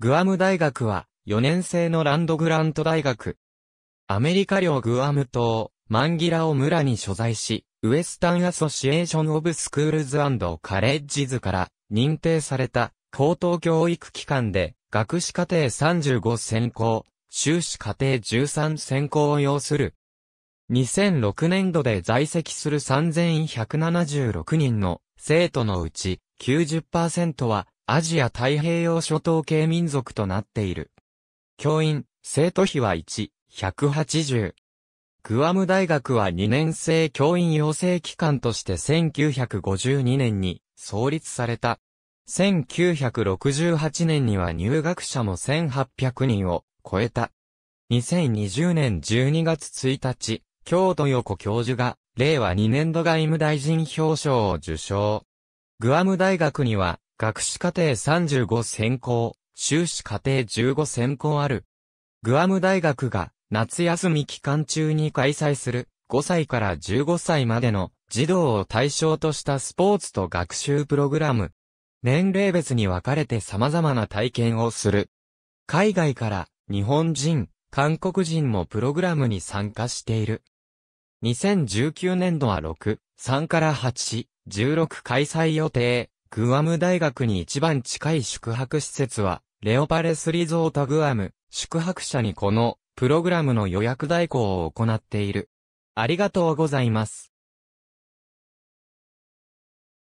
グアム大学は、4年生のランドグラント大学。アメリカ領グアム島、マンギラを村に所在し、ウエスタンアソシエーションオブスクールズカレッジズから認定された高等教育機関で、学士課程35専攻、修士課程13専攻を要する。2006年度で在籍する3176人の生徒のうち90%はアジア太平洋諸島系民族となっている。教員、生徒費は1、180。グアム大学は2年生教員養成機関として1952年に創立された。1968年には入学者も1800人を超えた。2020年12月1日、京都横教授が令和2年度外務大臣表彰を受賞。グアム大学には学士課程35専攻、修士課程15専攻ある。グアム大学が夏休み期間中に開催する5歳から15歳までの児童を対象としたスポーツと学習プログラム。年齢別に分かれて様々な体験をする。海外から日本人、韓国人もプログラムに参加している。2019年度は6、3から8、16開催予定。グアム大学に一番近い宿泊施設は、レオパレスリゾートグアム、宿泊者にこの、プログラムの予約代行を行っている。ありがとうございます。